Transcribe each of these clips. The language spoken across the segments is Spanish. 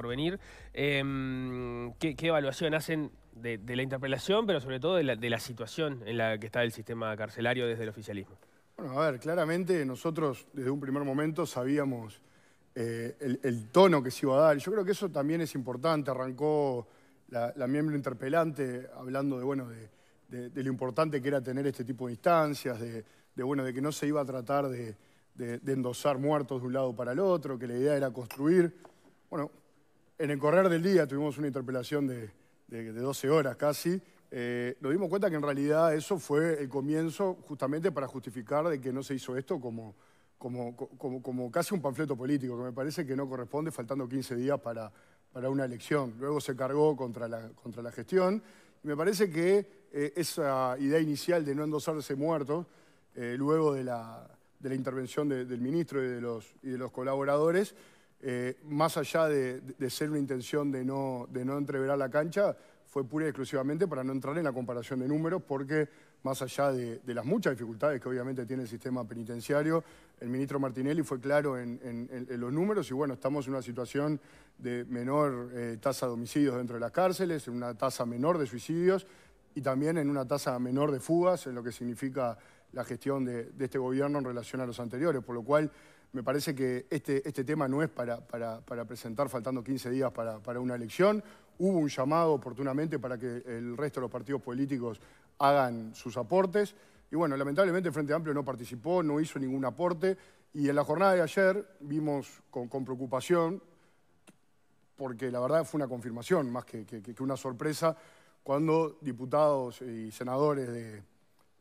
por venir. Em, ¿qué, evaluación hacen de, la interpelación, pero sobre todo de la, situación en la que está el sistema carcelario desde el oficialismo? Bueno, a ver, claramente nosotros desde un primer momento sabíamos eh, el, tono que se iba a dar. Yo creo que eso también es importante. Arrancó la, miembro interpelante hablando de, bueno, de, lo importante que era tener este tipo de instancias, de, de bueno, de que no se iba a tratar de, endosar muertos de un lado para el otro, que la idea era construir. Bueno, en el correr del día tuvimos una interpelación de, 12 horas casi. Eh, nos dimos cuenta que en realidad eso fue el comienzo justamente para justificar de que no se hizo esto como, casi un panfleto político, que me parece que no corresponde, faltando 15 días para, una elección. Luego se cargó contra la, gestión. me parece que eh, esa idea inicial de no endosarse muerto, eh, luego de la, intervención del ministro y de los colaboradores, eh, más allá de, ser una intención de no, entrever a la cancha, fue pura y exclusivamente para no entrar en la comparación de números, porque más allá de, las muchas dificultades que obviamente tiene el sistema penitenciario, el ministro Martinelli fue claro en, los números y bueno, estamos en una situación de menor eh, tasa de homicidios dentro de las cárceles, en una tasa menor de suicidios y también en una tasa menor de fugas, en lo que significa la gestión de este gobierno en relación a los anteriores, por lo cual me parece que este, este tema no es para, para, presentar faltando 15 días para, una elección. Hubo un llamado oportunamente para que el resto de los partidos políticos hagan sus aportes. Y bueno, lamentablemente el Frente Amplio no participó, no hizo ningún aporte. Y en la jornada de ayer vimos con, preocupación, porque la verdad fue una confirmación más que, una sorpresa, cuando diputados y senadores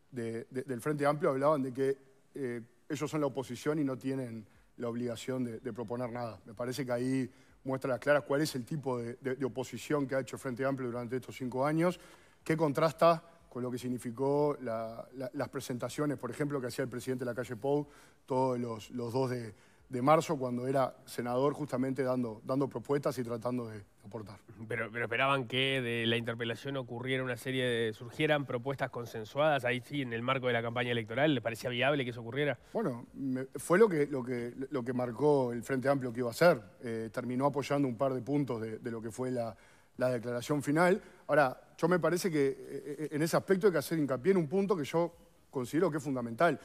del Frente Amplio hablaban de que eh, ellos son la oposición y no tienen la obligación de, proponer nada. Me parece que ahí muestra las claras cuál es el tipo de, oposición que ha hecho Frente Amplio durante estos cinco años, que contrasta con lo que significó las presentaciones, por ejemplo, que hacía el presidente de la calle Pou, todos los dos de, de marzo, cuando era senador, justamente dando, dando propuestas y tratando de aportar. Pero, pero esperaban que de la interpelación ocurriera una serie de. surgieran propuestas consensuadas, ahí sí, en el marco de la campaña electoral, ¿le parecía viable que eso ocurriera? Bueno, fue lo que, lo, que, lo que marcó el Frente Amplio que iba a hacer. Eh, terminó apoyando un par de puntos de, lo que fue la, la declaración final. Ahora, yo me parece que eh, eh, en ese aspecto hay que hacer hincapié en un punto que yo considero que es fundamental.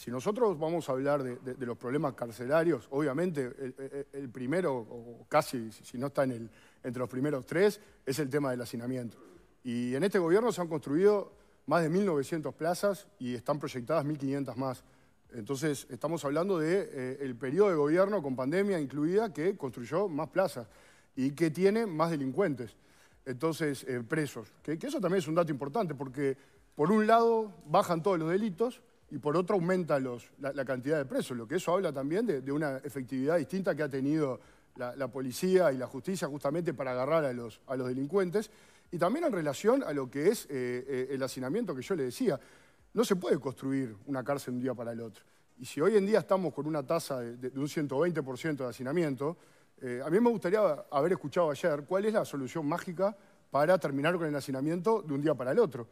Si nosotros vamos a hablar de, los problemas carcelarios, obviamente el, primero, o casi si no está en el, entre los primeros tres, es el tema del hacinamiento. Y en este gobierno se han construido más de 1.900 plazas y están proyectadas 1.500 más. Entonces, estamos hablando del de, eh, periodo de gobierno con pandemia incluida que construyó más plazas y que tiene más delincuentes, entonces eh, presos. que eso también es un dato importante porque, por un lado, bajan todos los delitos, y por otro aumenta la, cantidad de presos, lo que eso habla también de, una efectividad distinta que ha tenido la, policía y la justicia justamente para agarrar a los, delincuentes, y también en relación a lo que es eh, eh, el hacinamiento que yo le decía. No se puede construir una cárcel de un día para el otro. Y si hoy en día estamos con una tasa de, un 120% de hacinamiento, eh, a mí me gustaría haber escuchado ayer cuál es la solución mágica para terminar con el hacinamiento de un día para el otro.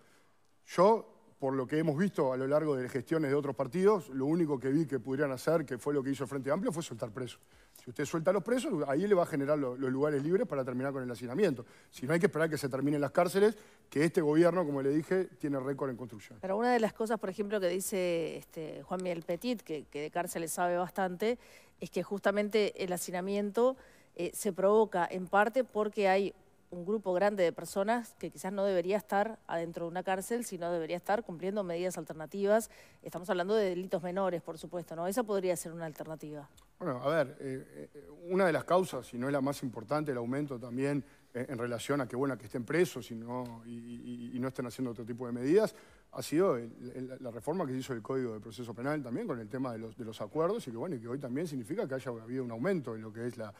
Yo por lo que hemos visto a lo largo de gestiones de otros partidos, lo único que vi que pudieran hacer, que fue lo que hizo el Frente Amplio, fue soltar presos. Si usted suelta a los presos, ahí le va a generar los lugares libres para terminar con el hacinamiento. Si no hay que esperar que se terminen las cárceles, que este gobierno, como le dije, tiene récord en construcción. Pero una de las cosas, por ejemplo, que dice este, Juan Miguel Petit, que, de cárceles sabe bastante, es que justamente el hacinamiento eh, se provoca en parte porque hay un grupo grande de personas que quizás no debería estar adentro de una cárcel, sino debería estar cumpliendo medidas alternativas. Estamos hablando de delitos menores, por supuesto, ¿no? Esa podría ser una alternativa. Bueno, a ver, eh, eh, una de las causas, si no es la más importante, el aumento también eh, en relación a que, bueno, que estén presos y no, y, no estén haciendo otro tipo de medidas, ha sido la reforma que se hizo del Código de Proceso Penal también con el tema de los, de los acuerdos y que, bueno, que hoy también significa que haya habido un aumento en lo que es la,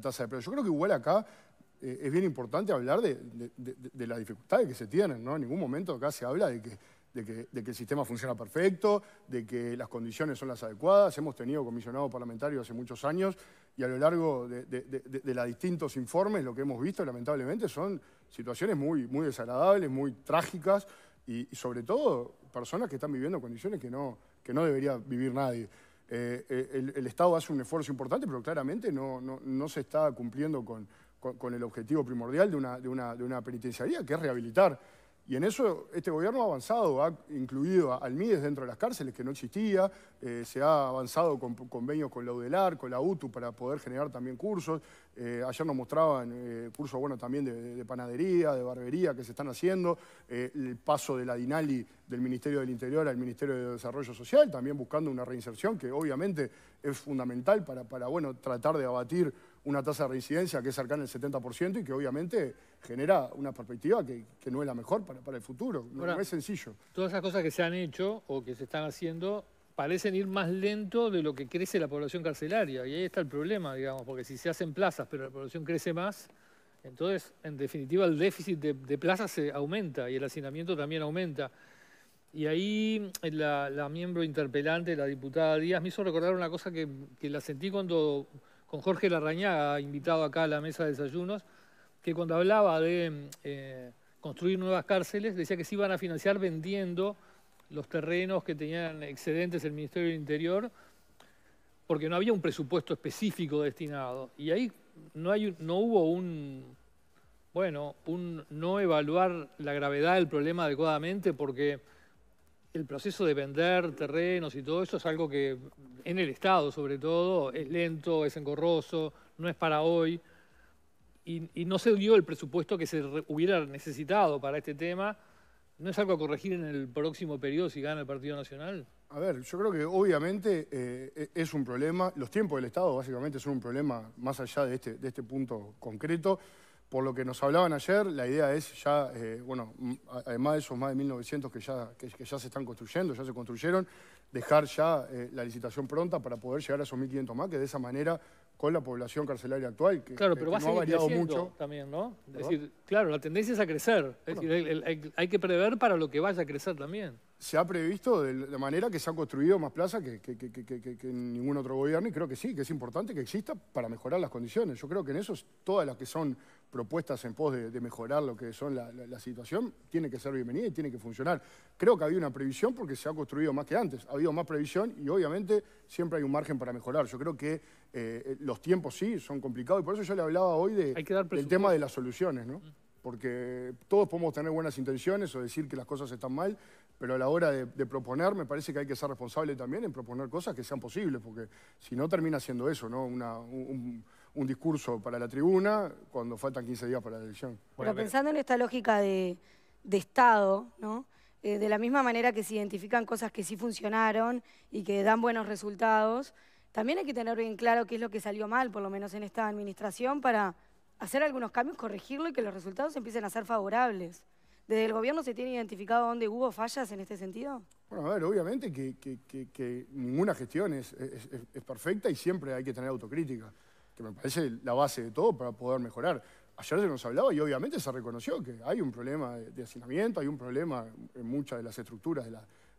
tasa de presos. Yo creo que igual acá eh, es bien importante hablar de, de, las dificultades que se tienen, ¿no? En ningún momento acá se habla de que, que, que el sistema funciona perfecto, de que las condiciones son las adecuadas. Hemos tenido comisionados parlamentarios hace muchos años y a lo largo de, de, los distintos informes lo que hemos visto, lamentablemente, son situaciones muy, muy desagradables, muy trágicas y, sobre todo personas que están viviendo condiciones que no, que no debería vivir nadie. Eh, eh, el, el, Estado hace un esfuerzo importante, pero claramente no, no, no se está cumpliendo con, con, el objetivo primordial de una, de, una, penitenciaría, que es rehabilitar. Y en eso este gobierno ha avanzado, ha incluido al MIDES dentro de las cárceles, que no existía, eh, se ha avanzado con convenios con la UDELAR, con la UTU, para poder generar también cursos. Eh, ayer nos mostraban eh, cursos bueno, también de, panadería, de barbería que se están haciendo, el paso de la DINALI del Ministerio del Interior al Ministerio de Desarrollo Social, también buscando una reinserción que obviamente es fundamental para, para bueno, tratar de abatir una tasa de reincidencia que es cercana al 70% y que obviamente genera una perspectiva que, no es la mejor para, el futuro. no, es sencillo. Todas esas cosas que se han hecho o que se están haciendo parecen ir más lento de lo que crece la población carcelaria. Y ahí está el problema, digamos, porque si se hacen plazas pero la población crece más, entonces, en definitiva, el déficit de, plazas se aumenta y el hacinamiento también aumenta. Y ahí eh, la, la, miembro interpelante, la diputada Díaz, me hizo recordar una cosa que, que la sentí cuando con Jorge Larrañaga, invitado acá a la mesa de desayunos, que cuando hablaba de eh, construir nuevas cárceles, decía que se iban a financiar vendiendo los terrenos que tenían excedentes el Ministerio del Interior, porque no había un presupuesto específico destinado. Y ahí no, hay, no hubo un, bueno, un no evaluar la gravedad del problema adecuadamente, porque el proceso de vender terrenos y todo eso es algo que en el Estado sobre todo es lento, es engorroso, no es para hoy. Y, no se dio el presupuesto que se hubiera necesitado para este tema. ¿No es algo a corregir en el próximo periodo si gana el Partido Nacional? A ver, yo creo que obviamente eh, e, es un problema. Los tiempos del Estado básicamente son un problema más allá de este, de este punto concreto por lo que nos hablaban ayer, la idea es ya, eh, bueno, además de esos más de 1.900 que ya, ya se están construyendo, ya se construyeron, dejar ya eh, la licitación pronta para poder llegar a esos 1.500 más, que de esa manera con la población carcelaria actual, que, claro, pero va a ha mucho. También, ¿no? Es decir, claro, la tendencia es a crecer. Es decir, hay que prever para lo que vaya a crecer también. Se ha previsto de manera que se han construido más plazas que, que, ningún otro gobierno y creo que sí, que es importante que exista para mejorar las condiciones. Yo creo que en eso todas las que son propuestas en pos de, mejorar lo que son la, situación, tiene que ser bienvenida y tiene que funcionar. Creo que había una previsión porque se ha construido más que antes, ha habido más previsión y obviamente siempre hay un margen para mejorar. Yo creo que eh, eh, los tiempos sí son complicados y por eso yo le hablaba hoy de, del tema de las soluciones, ¿no? Porque todos podemos tener buenas intenciones o decir que las cosas están mal, pero a la hora de, proponer me parece que hay que ser responsable también en proponer cosas que sean posibles, porque si no termina siendo eso, ¿no? un, un discurso para la tribuna cuando faltan 15 días para la elección. Pero pensando en esta lógica de, Estado, eh, de la misma manera que se identifican cosas que sí funcionaron y que dan buenos resultados, también hay que tener bien claro qué es lo que salió mal, por lo menos en esta administración, para hacer algunos cambios, corregirlo y que los resultados empiecen a ser favorables. ¿Desde el gobierno se tiene identificado dónde hubo fallas en este sentido? Bueno, a ver, obviamente que, ninguna gestión es, perfecta y siempre hay que tener autocrítica que me parece la base de todo para poder mejorar. Ayer se nos hablaba y obviamente se reconoció que hay un problema de, hacinamiento, hay un problema en muchas de las estructuras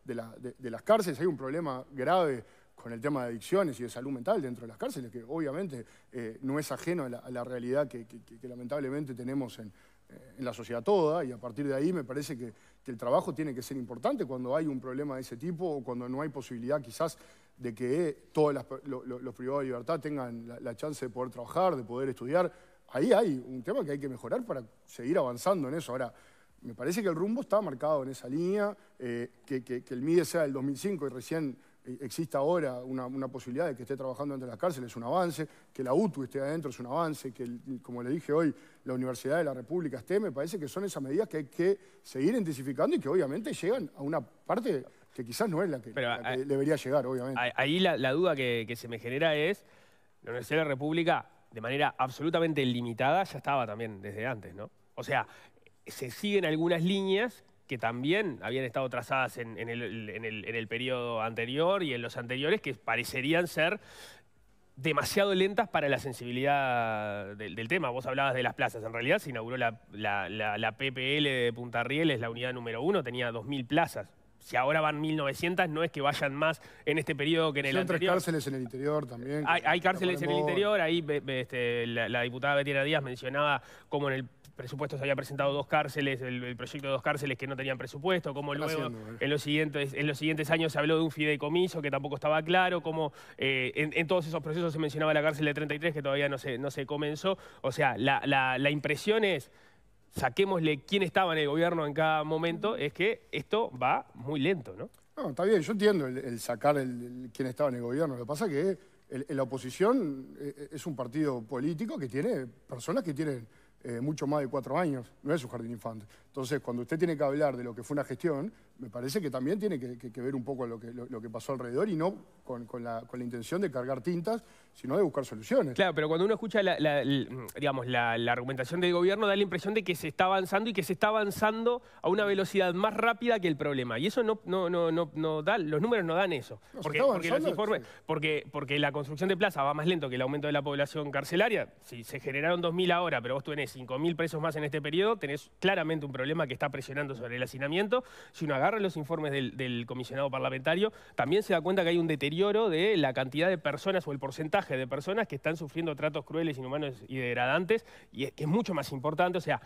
de, las cárceles, hay un problema grave con el tema de adicciones y de salud mental dentro de las cárceles, que obviamente eh, no es ajeno a la, realidad que, lamentablemente tenemos en, eh, en, la sociedad toda, y a partir de ahí me parece que, el trabajo tiene que ser importante cuando hay un problema de ese tipo o cuando no hay posibilidad quizás de que todos los privados de libertad tengan la, chance de poder trabajar, de poder estudiar. Ahí hay un tema que hay que mejorar para seguir avanzando en eso. Ahora, me parece que el rumbo está marcado en esa línea, eh, que, el MIDE sea del 2005 y recién eh, exista ahora una, posibilidad de que esté trabajando de las cárceles es un avance, que la UTU esté adentro es un avance, que, como le dije hoy, la Universidad de la República esté, me parece que son esas medidas que hay que seguir intensificando y que obviamente llegan a una parte que quizás no es la que, Pero, eh, debería llegar, obviamente. Ahí la, duda que, se me genera es, la Universidad de la República, de manera absolutamente limitada, ya estaba también desde antes, ¿no? O sea, se siguen algunas líneas que también habían estado trazadas en, el, periodo anterior y en los anteriores, que parecerían ser demasiado lentas para la sensibilidad del, tema. Vos hablabas de las plazas. En realidad se inauguró la, PPL de Punta es la unidad número uno, tenía 2.000 plazas si ahora van 1.900, no es que vayan más en este periodo que en el Son anterior. Tres cárceles en el interior también. Hay, cárceles en el interior, ahí este, la, diputada Betiana Díaz mencionaba cómo en el presupuesto se había presentado dos cárceles, el, proyecto de dos cárceles que no tenían presupuesto, cómo luego eh. en, los siguientes, años se habló de un fideicomiso que tampoco estaba claro, cómo eh, en, todos esos procesos se mencionaba la cárcel de 33 que todavía no se, no se comenzó. O sea, la impresión es saquémosle quién estaba en el gobierno en cada momento, es que esto va muy lento, ¿no? No, está bien, yo entiendo el, sacar el, quién estaba en el gobierno. Lo que pasa es que la oposición eh, eh, es un partido político que tiene personas que tienen eh, mucho más de cuatro años, no es un jardín infante. Entonces, cuando usted tiene que hablar de lo que fue una gestión, me parece que también tiene que, ver un poco lo que, lo, que, pasó alrededor y no con, la, intención de cargar tintas, sino de buscar soluciones. Claro, pero cuando uno escucha la, digamos, la, argumentación del gobierno, da la impresión de que se está avanzando y que se está avanzando a una velocidad más rápida que el problema. Y eso no, no, no, no, no da, los números no dan eso. porque, porque, porque, la construcción de plaza va más lento que el aumento de la población carcelaria. Si se generaron 2.000 ahora, pero vos tenés 5.000 presos más en este periodo, tenés claramente un problema que está presionando sobre el hacinamiento. Si uno agarra los informes del, comisionado parlamentario, también se da cuenta que hay un deterioro de la cantidad de personas o el porcentaje de personas que están sufriendo tratos crueles, inhumanos y degradantes, y es, es mucho más importante, o sea,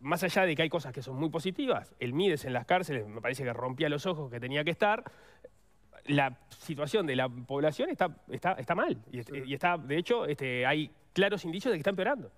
más allá de que hay cosas que son muy positivas, el Mides en las cárceles me parece que rompía los ojos que tenía que estar, la situación de la población está, está, está mal. Y, está, de hecho, este, hay claros indicios de que está empeorando.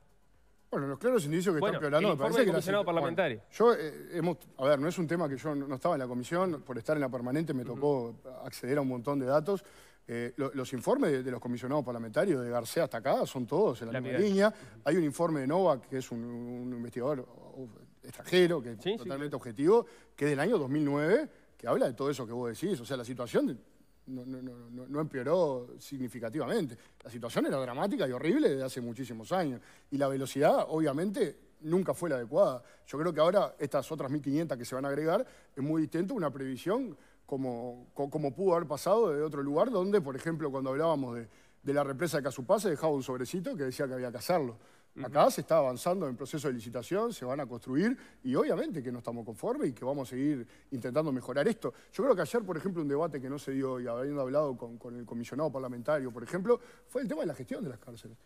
Bueno, los claros indicios que están peorando... El comisionado parlamentario. yo, eh, hemos, a ver, no es un tema que yo no estaba en la comisión, por estar en la permanente me tocó acceder a un montón de datos. Eh, los informes de, los comisionados parlamentarios de García hasta acá son todos en la, misma línea. Hay un informe de NOVA, que es un, investigador uh, extranjero, que es totalmente objetivo, que es del año 2009, que habla de todo eso que vos decís. O sea, la situación no, empeoró significativamente. La situación era dramática y horrible desde hace muchísimos años. Y la velocidad, obviamente, nunca fue la adecuada. Yo creo que ahora estas otras 1.500 que se van a agregar es muy distinto a una previsión como, como pudo haber pasado de otro lugar, donde, por ejemplo, cuando hablábamos de, la represa de Casupá, se dejaba un sobrecito que decía que había que hacerlo. Acá se está avanzando en el proceso de licitación, se van a construir y obviamente que no estamos conformes y que vamos a seguir intentando mejorar esto. Yo creo que ayer, por ejemplo, un debate que no se dio y habiendo hablado con, el comisionado parlamentario, por ejemplo, fue el tema de la gestión de las cárceles.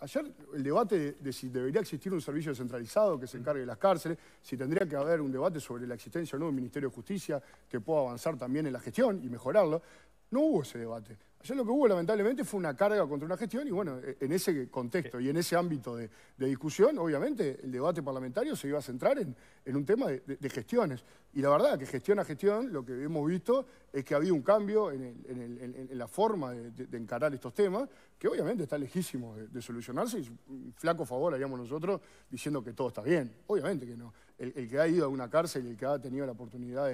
ayer el debate de, si debería existir un servicio centralizado que se encargue de las cárceles, si tendría que haber un debate sobre la existencia o no de un Ministerio de Justicia que pueda avanzar también en la gestión y mejorarlo, no hubo ese debate. Yo lo que hubo, lamentablemente, fue una carga contra una gestión y bueno, e-, en ese contexto y en ese ámbito de, discusión, obviamente, el debate parlamentario se iba a centrar en, un tema de, gestiones. Y la verdad, que gestión a gestión, lo que hemos visto es que ha habido un cambio en, la forma de, encarar estos temas, que obviamente está lejísimo de, solucionarse y flaco favor haríamos nosotros diciendo que todo está bien. Obviamente que no. El, que ha ido a una cárcel, y el que ha tenido la oportunidad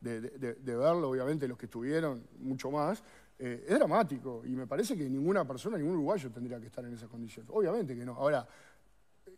de verlo, obviamente los que estuvieron, mucho más, eh, es dramático y me parece que ninguna persona, ningún uruguayo tendría que estar en esas condiciones. Obviamente que no. Ahora,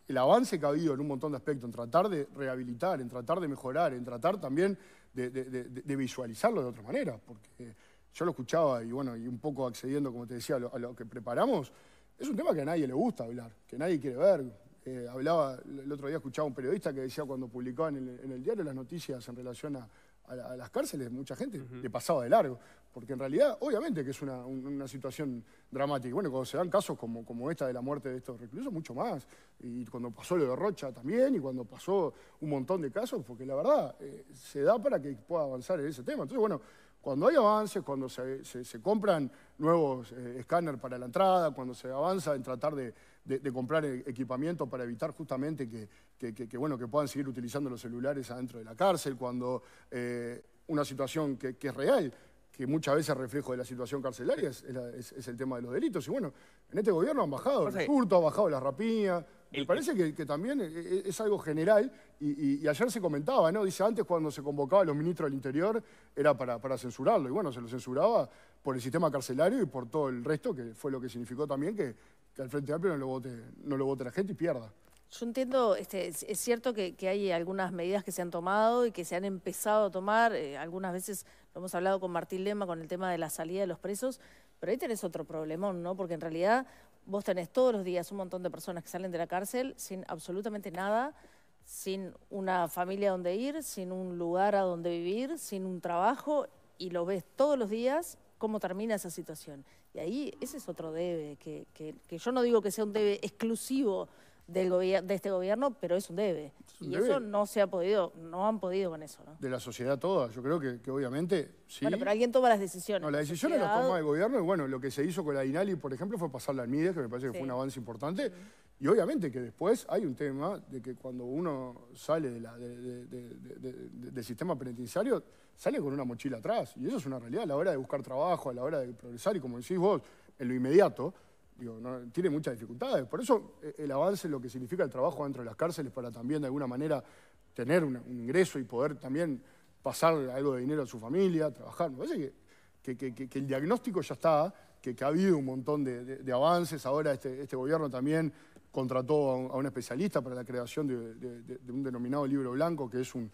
el avance que ha habido en un montón de aspectos, en tratar de rehabilitar, en tratar de mejorar, en tratar también de, visualizarlo de otra manera, porque yo lo escuchaba y bueno, y un poco accediendo, como te decía, a lo, que preparamos, es un tema que a nadie le gusta hablar, que nadie quiere ver. Eh, hablaba, el otro día escuchaba un periodista que decía cuando publicaba en el, en el diario las noticias en relación a, a, las cárceles mucha gente le pasaba de largo. Porque en realidad, obviamente que es una, situación dramática. Bueno, cuando se dan casos como, como esta de la muerte de estos reclusos, mucho más. Y cuando pasó lo de Rocha también, y cuando pasó un montón de casos, porque la verdad, eh, se da para que pueda avanzar en ese tema. Entonces, bueno, cuando hay avances, cuando se, compran nuevos eh, escáneres para la entrada, cuando se avanza en tratar de, de, comprar e-, equipamiento para evitar justamente que, bueno, que puedan seguir utilizando los celulares adentro de la cárcel, cuando eh, una situación que, es real, que muchas veces reflejo de la situación carcelaria, es, el tema de los delitos. Y bueno, en este gobierno han bajado el hurto, ha bajado la rapiña. Me parece que, también e-, e-, es, algo general, y, ayer se comentaba, ¿no? Dice, antes cuando se convocaba a los ministros del Interior era para, para censurarlo, y bueno, se lo censuraba por el sistema carcelario y por todo el resto, que fue lo que significó también que que al Frente Amplio no lo vote, no lo vote la gente y pierda. Yo entiendo, este, es cierto que, hay algunas medidas que se han tomado y que se han empezado a tomar, eh, algunas veces lo hemos hablado con Martín Lema con el tema de la salida de los presos, pero ahí tenés otro problemón, ¿no? Porque en realidad vos tenés todos los días un montón de personas que salen de la cárcel sin absolutamente nada, sin una familia a donde ir, sin un lugar a donde vivir, sin un trabajo, y lo ves todos los días cómo termina esa situación. Y ahí ese es otro debe, que, que, yo no digo que sea un debe exclusivo del de este gobierno, pero es un debe. y eso no se ha podido, no han podido con eso. ¿no? De la sociedad toda, yo creo que, obviamente sí. Bueno, pero alguien toma las decisiones. No, las decisiones las toma el gobierno y bueno, lo que se hizo con la INALI, por ejemplo, fue pasarla al MIDES, que me parece que fue un avance importante. Y obviamente que después hay un tema de que cuando uno sale del sistema penitenciario, sale con una mochila atrás. Y eso es una realidad a la hora de buscar trabajo, a la hora de progresar. Y como decís vos, en lo inmediato, tiene muchas dificultades. Por eso eh, el avance, lo que significa el trabajo dentro de las cárceles, para también de alguna manera tener un, ingreso y poder también pasar algo de dinero a su familia, trabajar. Me parece que, el diagnóstico ya está. Que, ha habido un montón de, avances, ahora este, este gobierno también contrató a un, especialista para la creación de, un denominado libro blanco, que es un,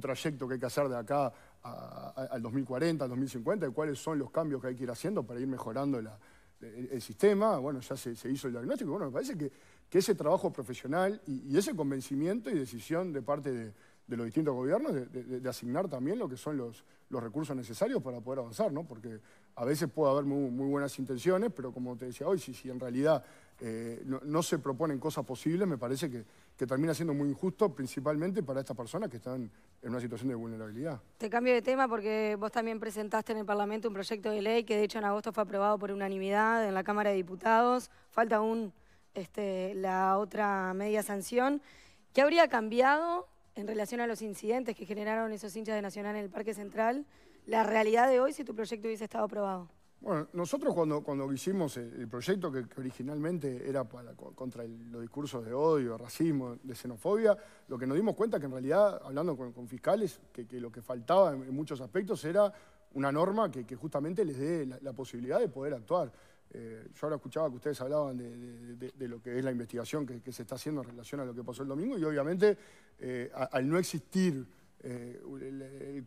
trayecto que hay que hacer de acá al 2040, al 2050, de cuáles son los cambios que hay que ir haciendo para ir mejorando el, sistema. Bueno, ya se, hizo el diagnóstico. Bueno, me parece que, ese trabajo profesional y, ese convencimiento y decisión de parte de, los distintos gobiernos de, asignar también lo que son los, recursos necesarios para poder avanzar, ¿no? Porque a veces puede haber muy, buenas intenciones, pero como te decía hoy, si en realidad eh, no, se proponen cosas posibles, me parece que, termina siendo muy injusto, principalmente para estas personas que están en una situación de vulnerabilidad. Te cambio de tema porque vos también presentaste en el Parlamento un proyecto de ley que de hecho en agosto fue aprobado por unanimidad en la Cámara de Diputados. Falta aún este, la otra media sanción. ¿Qué habría cambiado en relación a los incidentes que generaron esos hinchas de Nacional en el Parque Central? La realidad de hoy si tu proyecto hubiese estado aprobado. Bueno, nosotros cuando, cuando hicimos el proyecto, que, originalmente era para, contra los discursos de odio, racismo, de xenofobia, lo que nos dimos cuenta que en realidad, hablando con, fiscales, que, lo que faltaba en, muchos aspectos era una norma que, justamente les dé la, posibilidad de poder actuar. Eh, yo ahora escuchaba que ustedes hablaban de, lo que es la investigación que, se está haciendo en relación a lo que pasó el domingo y obviamente eh, al no existir eh,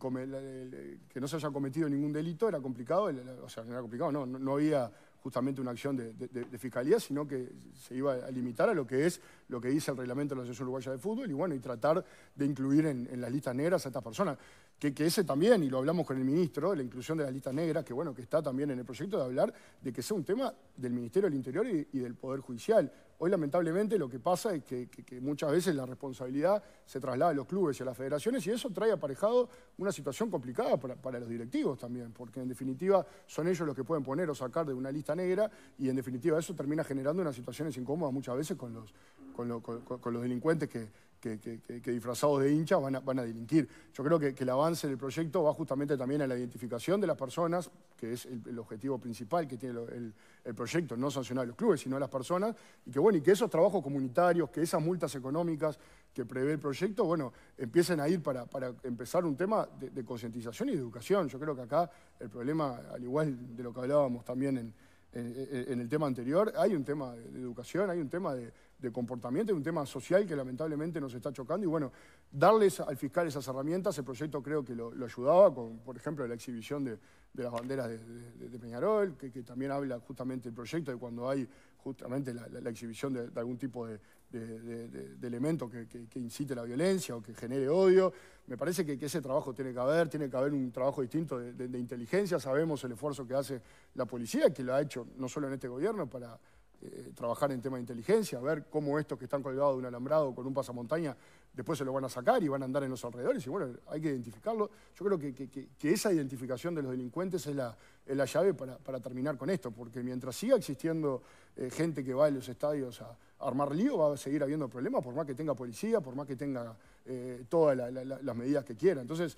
que no se haya cometido ningún delito era complicado, o sea, no era complicado, no, había justamente una acción de, fiscalía, sino que se iba a limitar a lo que es lo que dice el reglamento de la Asociación Uruguaya de Fútbol y bueno, y tratar de incluir en, en las listas negras a estas personas que, ese también, y lo hablamos con el ministro, la inclusión de la lista negra, que bueno, que está también en el proyecto de hablar de que sea un tema del Ministerio del Interior y, del Poder Judicial. Hoy lamentablemente lo que pasa es que, muchas veces la responsabilidad se traslada a los clubes y a las federaciones y eso trae aparejado una situación complicada para, los directivos también, porque en definitiva son ellos los que pueden poner o sacar de una lista negra y en definitiva eso termina generando unas situaciones incómodas muchas veces con los, con, con los delincuentes que, que, disfrazados de hinchas van a, van delinquir. Yo creo que, el avance del proyecto va justamente también a la identificación de las personas, que es el, objetivo principal que tiene el, proyecto, no sancionar a los clubes, sino a las personas, y que bueno, y que esos trabajos comunitarios, que esas multas económicas que prevé el proyecto, bueno, empiecen a ir para, empezar un tema de, de concientización y de educación. Yo creo que acá el problema, al igual de lo que hablábamos también en, en el tema anterior, hay un tema de educación, hay un tema de, comportamiento, hay un tema social que lamentablemente nos está chocando y bueno, darles al fiscal esas herramientas, el proyecto creo que lo, ayudaba con, por ejemplo, la exhibición de, las banderas de, Peñarol, que, también habla justamente el proyecto de cuando hay justamente la exhibición de, algún tipo de, de, elementos que, incite la violencia o que genere odio. Me parece que, ese trabajo tiene que haber, tiene que haber un trabajo distinto de, de inteligencia. Sabemos el esfuerzo que hace la policía, que lo ha hecho no solo en este gobierno para eh, trabajar en tema de inteligencia, ver cómo estos que están colgados de un alambrado con un pasamontaña después se lo van a sacar y van a andar en los alrededores. Y bueno, hay que identificarlo. Yo creo que, esa identificación de los delincuentes es la, llave para, terminar con esto, porque mientras siga existiendo eh, gente que va a los estadios a, armar lío, va a seguir habiendo problemas, por más que tenga policía, por más que tenga eh, todas las medidas que quiera. Entonces,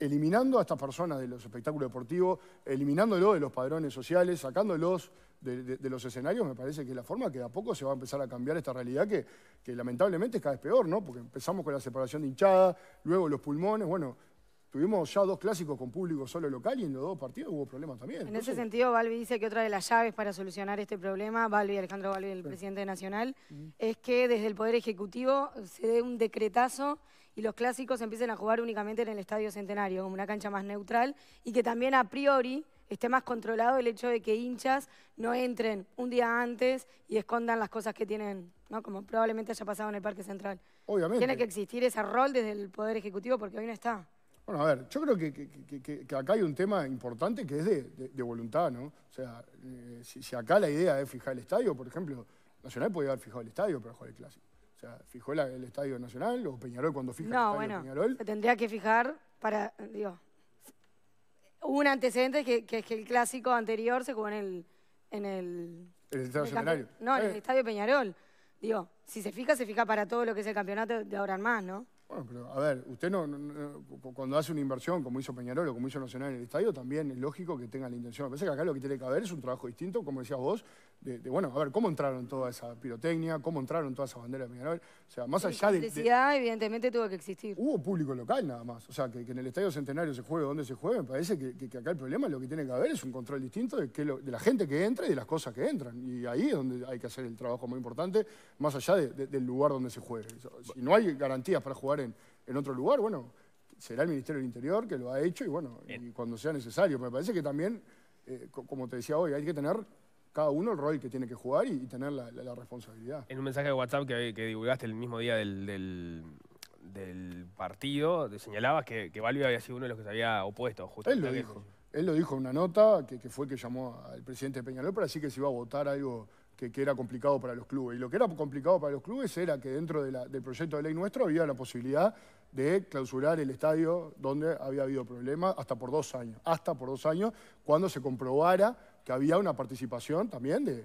eliminando a estas personas de los espectáculos deportivos, eliminándolo de los padrones sociales, sacándolos de, los escenarios, me parece que es la forma que a poco se va a empezar a cambiar esta realidad que, lamentablemente es cada vez peor, ¿no? Porque empezamos con la separación de hinchada, luego los pulmones, bueno, Tuvimos ya dos clásicos con público solo local y en los dos partidos hubo problemas también. En ese sentido, Balbi dice que otra de las llaves para solucionar este problema, Balbi, Alejandro Balbi, el presidente nacional, es que desde el Poder Ejecutivo se dé un decretazo y los clásicos empiecen a jugar únicamente en el Estadio Centenario, como una cancha más neutral, y que también a priori esté más controlado el hecho de que hinchas no entren un día antes y escondan las cosas que tienen, ¿no? como probablemente haya pasado en el Parque Central. Obviamente. Tiene que existir ese rol desde el Poder Ejecutivo porque hoy no está. Bueno, a ver, yo creo que, acá hay un tema importante que es de, voluntad, ¿no? O sea, eh, si, acá la idea es fijar el estadio, por ejemplo, Nacional podía haber fijado el estadio pero jugar el Clásico. O sea, fijó el Estadio Nacional o Peñarol cuando fija el Estadio bueno, Se tendría que fijar para, digo, Hubo un antecedente que, es que el clásico anterior se jugó en el... En el, Estadio No, en el Estadio Peñarol. Digo, si se fija, se fija para todo lo que es el campeonato de ahora en más, ¿no? Bueno, pero a ver, usted no, cuando hace una inversión, como hizo Peñarol o como hizo Nacional en el estadio, también es lógico que tenga la intención. Me que acá lo que tiene que haber es un trabajo distinto, como decías vos, de, bueno, a ver, cómo entraron toda esa pirotecnia, cómo entraron todas esas banderas de Miguel O sea, más allá de, necesidad, evidentemente tuvo que existir. Hubo público local nada más. O sea, que, en el Estadio Centenario se juegue donde se juegue, me parece que, acá el problema lo que tiene que haber es un control distinto de, que de la gente que entra y de las cosas que entran. Y ahí es donde hay que hacer el trabajo muy importante, más allá del lugar donde se juegue. Si no hay garantías para jugar en, otro lugar, bueno, será el Ministerio del Interior que lo ha hecho y bueno, eh. cuando sea necesario. Me parece que también, eh, como te decía hoy, hay que tener cada uno el rol que tiene que jugar y, tener la, responsabilidad. En un mensaje de WhatsApp que, divulgaste el mismo día del, partido, te señalabas que, que Balbi había sido uno de los que se había opuesto. él lo dijo. Él lo dijo en una nota que, fue que llamó al presidente Peñaló para decir que se iba a votar algo que, era complicado para los clubes. Y lo que era complicado para los clubes era que dentro del proyecto de ley nuestro había la posibilidad de clausurar el estadio donde había habido problemas hasta por dos años. Hasta por dos años, cuando se comprobara que había una participación también de,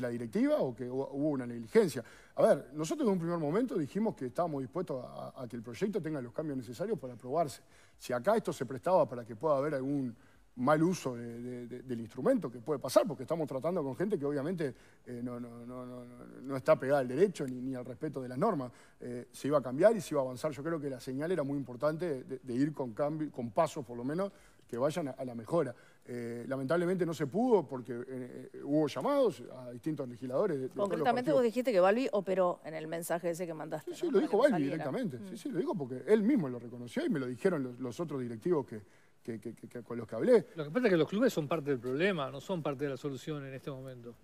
la directiva o que hubo una negligencia. A ver, nosotros en un primer momento dijimos que estábamos dispuestos a, que el proyecto tenga los cambios necesarios para aprobarse. Si acá esto se prestaba para que pueda haber algún mal uso del instrumento que puede pasar, porque estamos tratando con gente que obviamente eh, no, está pegada al derecho ni, al respeto de las normas. Eh, se iba a cambiar y se iba a avanzar. Yo creo que la señal era muy importante de, ir con, cambio, con pasos, por lo menos, que vayan a la mejora. Eh, lamentablemente no se pudo porque eh, eh, hubo llamados a distintos legisladores. Concretamente vos dijiste que Balbi operó en el mensaje ese que mandaste. Sí, lo dijo Balbi directamente. Sí, mm. sí, lo dijo porque él mismo lo reconoció y me lo dijeron los, otros directivos que, con los que hablé. Lo que pasa es que los clubes son parte del problema, no son parte de la solución en este momento.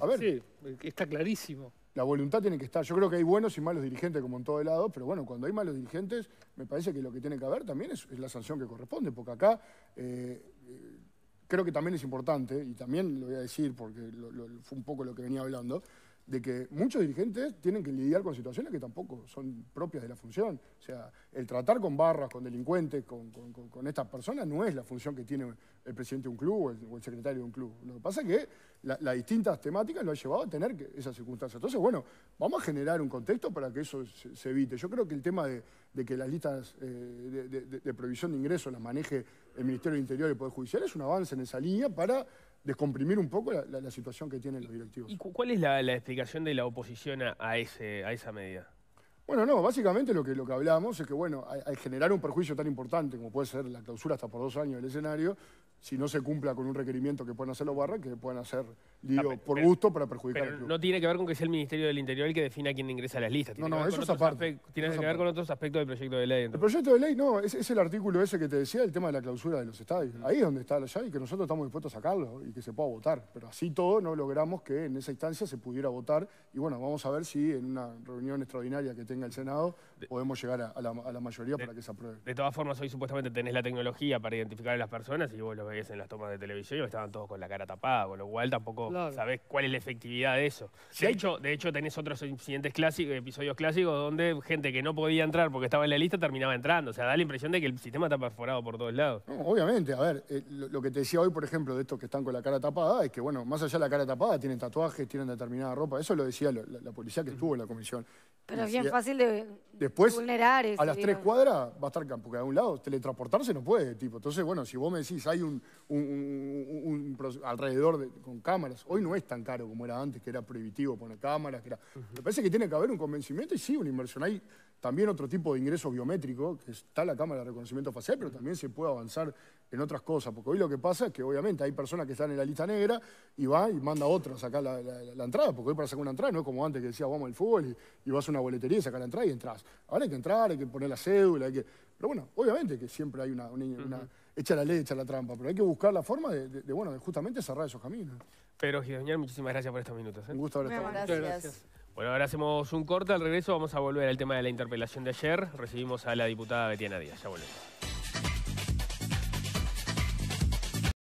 a ver. Sí, está clarísimo. La voluntad tiene que estar. Yo creo que hay buenos y malos dirigentes, como en todo el lado, pero bueno, cuando hay malos dirigentes, me parece que lo que tiene que haber también es, la sanción que corresponde, porque acá creo que también es importante, y también lo voy a decir porque fue un poco lo que venía hablando, de que muchos dirigentes tienen que lidiar con situaciones que tampoco son propias de la función. O sea, el tratar con barras, con delincuentes, con, estas personas, no es la función que tiene el presidente de un club o el, secretario de un club. Lo que pasa es que las distintas temáticas lo han llevado a tener esas circunstancias. Entonces, bueno, vamos a generar un contexto para que eso se, evite. Yo creo que el tema de, que las listas eh, de, de, provisión de ingresos las maneje el Ministerio del Interior y el Poder Judicial, es un avance en esa línea para descomprimir un poco la, situación que tienen los directivos. ¿Y cuál es la, explicación de la oposición a, esa medida? Bueno, no, básicamente lo que, lo que hablamos es que, bueno, al generar un perjuicio tan importante como puede ser la clausura hasta por dos años del escenario, si no se cumpla con un requerimiento que puedan hacer los barras, que puedan hacer Digo, por gusto para perjudicar al club. No tiene que ver con que sea el Ministerio del Interior el que defina quién ingresa a las listas. no, no, eso es aparte. Tiene que ver con otros aspectos del proyecto de ley. El proyecto de ley, no, es, el artículo ese que te decía, el tema de la clausura de los estadios. Ahí es donde está la llave y que nosotros estamos dispuestos a sacarlo y que se pueda votar. Pero así todo no logramos que en esa instancia se pudiera votar. Y bueno, vamos a ver si en una reunión extraordinaria que tenga el Senado podemos llegar a, la, mayoría para que se apruebe. De todas formas, hoy supuestamente tenés la tecnología para identificar a las personas y vos lo veías en las tomas de televisión y estaban todos con la cara tapada, con lo cual tampoco sabes sabés cuál es la efectividad de eso. De, hecho, de hecho, tenés otros incidentes clásicos, episodios clásicos donde gente que no podía entrar porque estaba en la lista terminaba entrando. O sea, da la impresión de que el sistema está perforado por todos lados. obviamente, a ver, eh, lo, que te decía hoy, por ejemplo, de estos que están con la cara tapada, es que, bueno, más allá de la cara tapada, tienen tatuajes, tienen determinada ropa. Eso lo decía la, policía que estuvo en la comisión. Pero es bien fácil de vulnerar Después, A las tres cuadras va a estar campo, porque de un lado teletransportarse no puede, tipo. Entonces, bueno, si vos me decís, hay un, un, alrededor con cámaras, hoy no es tan caro como era antes, que era prohibitivo poner cámaras, que Me parece que tiene que haber un convencimiento y sí, una inversión. Hay también otro tipo de ingreso biométrico, que está la cámara de reconocimiento facial, pero también se puede avanzar en otras cosas, porque hoy lo que pasa es que obviamente hay personas que están en la lista negra y va y manda a sacar la, entrada, porque hoy para sacar una entrada no es como antes que decía vamos al fútbol y, y vas a una boletería y sacar la entrada y entras. Ahora hay que entrar, hay que poner la cédula, hay que... Pero bueno, obviamente que siempre hay una... Echa la ley, echa la trampa, pero hay que buscar la forma de, bueno, justamente cerrar esos caminos. Pero Gidoñar, muchísimas gracias por estos minutos. ¿eh? Un gusto haber estado Muchas gracias. Bueno, ahora hacemos un corte, al regreso vamos a volver al tema de la interpelación de ayer. Recibimos a la diputada Betiana Díaz. Ya volvemos.